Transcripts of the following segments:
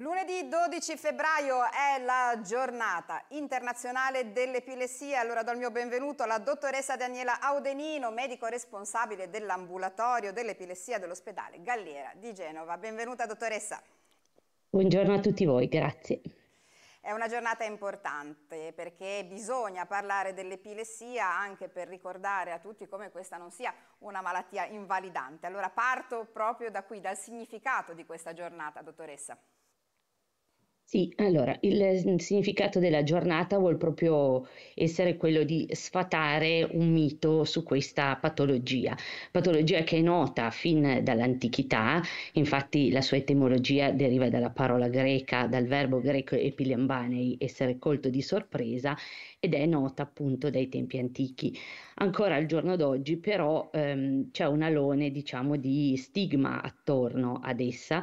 Lunedì 12 febbraio è la giornata internazionale dell'epilessia, allora do il mio benvenuto alla dottoressa Daniela Audenino, medico responsabile dell'ambulatorio dell'epilessia dell'ospedale Galliera di Genova. Benvenuta dottoressa. Buongiorno a tutti voi, grazie. È una giornata importante perché bisogna parlare dell'epilessia anche per ricordare a tutti come questa non sia una malattia invalidante. Allora parto proprio da qui, dal significato di questa giornata, dottoressa. Sì, allora il mm, significato della giornata vuol proprio essere quello di sfatare un mito su questa patologia, patologia che è nota fin dall'antichità, infatti la sua etimologia deriva dalla parola greca, dal verbo greco epiliambanei, essere colto di sorpresa, ed è nota appunto dai tempi antichi. Ancora al giorno d'oggi però ehm, c'è un alone diciamo di stigma attorno ad essa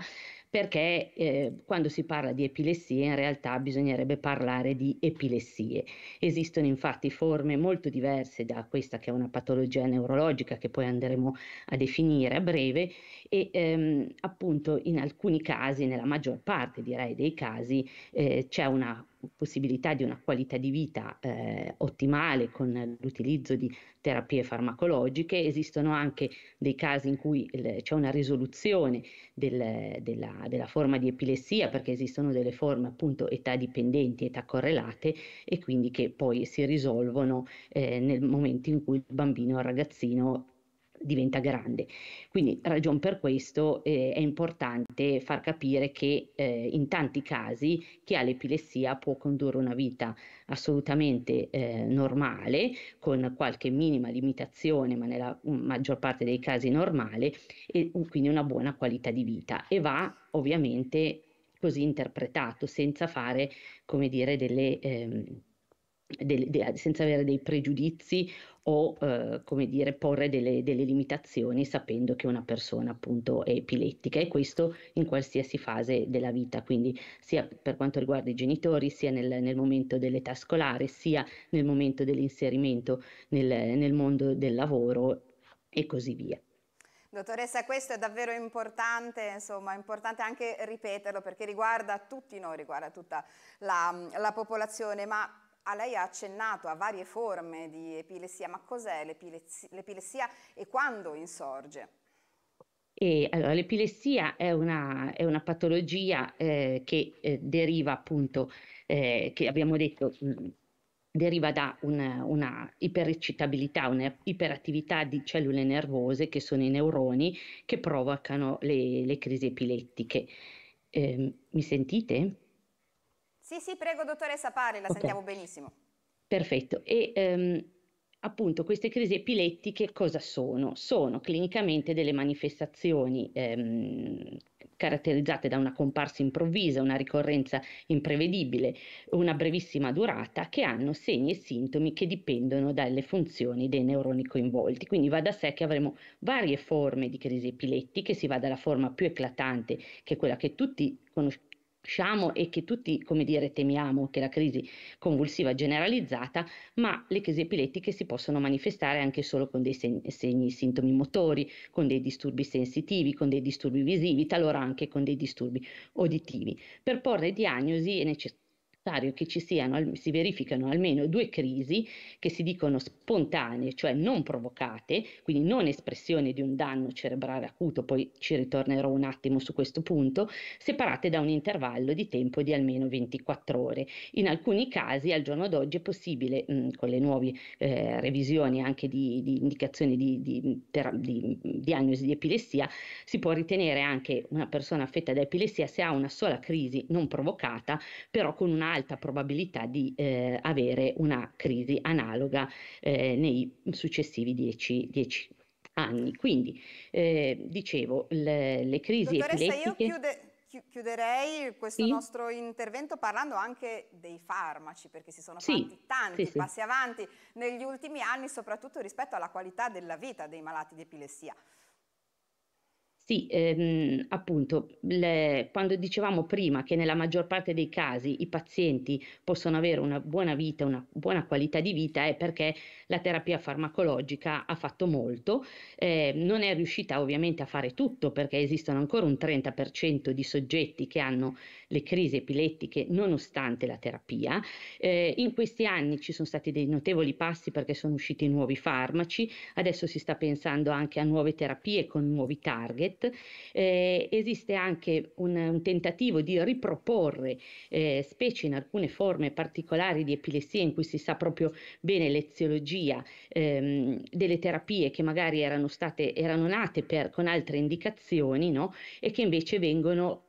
perché eh, quando si parla di epilessie in realtà bisognerebbe parlare di epilessie. Esistono infatti forme molto diverse da questa che è una patologia neurologica che poi andremo a definire a breve e ehm, appunto in alcuni casi, nella maggior parte direi dei casi, eh, c'è una possibilità di una qualità di vita eh, ottimale con l'utilizzo di terapie farmacologiche, esistono anche dei casi in cui il, eh, c'è una risoluzione del, della, della, forma di epilessia perché esistono delle forme appunto età dipendenti, età correlate e quindi che poi si risolvono eh, nel momento in cui il bambino o il ragazzino diventa grande. Quindi ragion per questo eh, è importante far capire che eh, in tanti casi chi ha l'epilessia può condurre una vita assolutamente eh, normale, con qualche minima limitazione, ma nella mm, maggior parte dei casi normale, e mm, quindi una buona qualità di vita. E va ovviamente così interpretato, senza fare, come dire, delle... Ehm, De, de, senza avere dei pregiudizi o eh, come dire porre delle, delle, limitazioni sapendo che una persona appunto è epilettica e questo in qualsiasi fase della vita quindi sia per quanto riguarda i genitori sia nel, nel momento dell'età scolare sia nel momento dell'inserimento nel, nel mondo del lavoro e così via Dottoressa, questo è davvero importante, insomma, importante anche ripeterlo perché riguarda tutti noi, riguarda tutta la, la popolazione, ma a ah, lei ha accennato a varie forme di epilessia, ma cos'è l'epilessia, l'epilessia e quando insorge? E, allora, l'epilessia è una, è una patologia eh, che eh, deriva appunto, eh, che abbiamo detto, mh, mm, deriva da una, una iperrecitabilità, un'iperattività di cellule nervose che sono i neuroni che provocano le, le crisi epilettiche. Ehm, mi sentite? Sì, sì, prego dottoressa Pari, la okay. sentiamo benissimo. Perfetto. E ehm, appunto queste crisi epilettiche cosa sono? Sono clinicamente delle manifestazioni ehm, caratterizzate da una comparsa improvvisa, una ricorrenza imprevedibile, una brevissima durata, che hanno segni e sintomi che dipendono dalle funzioni dei neuroni coinvolti. Quindi va da sé che avremo varie forme di crisi epilettiche, si va dalla forma più eclatante, che è quella che tutti conosciamo conosciamo e che tutti, come dire, temiamo, che la crisi convulsiva generalizzata, ma le crisi epilettiche si possono manifestare anche solo con dei segni, segni sintomi motori, con dei disturbi sensitivi, con dei disturbi visivi, talora anche con dei disturbi uditivi. Per porre diagnosi è necessario necessario che ci siano, si verificano almeno due crisi che si dicono spontanee, cioè non provocate, quindi non espressione di un danno cerebrale acuto, poi ci ritornerò un attimo su questo punto, separate da un intervallo di tempo di almeno 24 ore. In alcuni casi al giorno d'oggi è possibile, mh, mm, con le nuove eh, revisioni anche di, di indicazioni di, di, di diagnosi di epilessia, si può ritenere anche una persona affetta da epilessia se ha una sola crisi non provocata, però con un'altra alta probabilità di eh, avere una crisi analoga eh, nei successivi dieci, 10 anni. Quindi, eh, dicevo, le, le crisi Dottoressa, epilettiche... io chiuderei questo sì? nostro intervento parlando anche dei farmaci, perché si sono sì, fatti tanti sì, passi avanti negli ultimi anni, soprattutto rispetto alla qualità della vita dei malati di epilessia. Sì, ehm, appunto, le- quando dicevamo prima che nella maggior parte dei casi i pazienti possono avere una buona vita, una buona qualità di vita, è perché la terapia farmacologica ha fatto molto, eh, non è riuscita ovviamente a fare tutto perché esistono ancora un 30% di soggetti che hanno le crisi epilettiche nonostante la terapia. Eh, in questi anni ci sono stati dei notevoli passi perché sono usciti nuovi farmaci, adesso si sta pensando anche a nuove terapie con nuovi target Margaret, eh, esiste anche un, un, tentativo di riproporre, eh, specie in alcune forme particolari di epilessia in cui si sa proprio bene l'eziologia, ehm, delle terapie che magari erano, state, erano nate per, con altre indicazioni no? e che invece vengono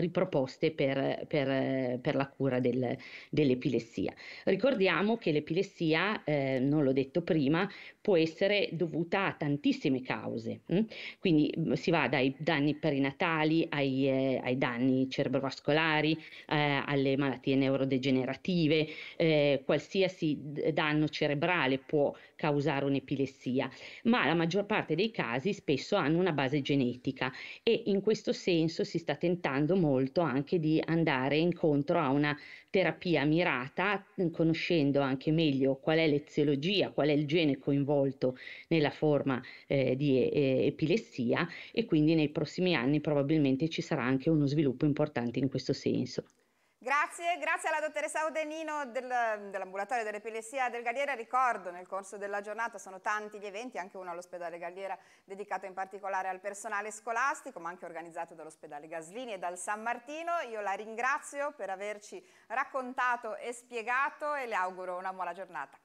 riproposte per, per, per, la cura del, dell'epilessia. Ricordiamo che l'epilessia, eh, non l'ho detto prima, può essere dovuta a tantissime cause, mh? Mm? quindi mm, si va dai danni perinatali ai, eh, ai danni cerebrovascolari, eh, alle malattie neurodegenerative, eh, qualsiasi danno cerebrale può causare un'epilessia, ma la maggior parte dei casi spesso hanno una base genetica e in questo senso si sta tentando molto anche di andare incontro a una terapia mirata, mhmm, conoscendo anche meglio qual è l'eziologia, qual è il gene coinvolto nella forma eh, di eh, epilessia e quindi nei prossimi anni probabilmente ci sarà anche uno sviluppo importante in questo senso. Grazie, grazie alla dottoressa Odenino del, dell'ambulatorio dell'epilessia del Galliera. Ricordo nel corso della giornata sono tanti gli eventi, anche uno all'ospedale Galliera dedicato in particolare al personale scolastico, ma anche organizzato dall'ospedale Gaslini e dal San Martino. Io la ringrazio per averci raccontato e spiegato e le auguro una buona giornata.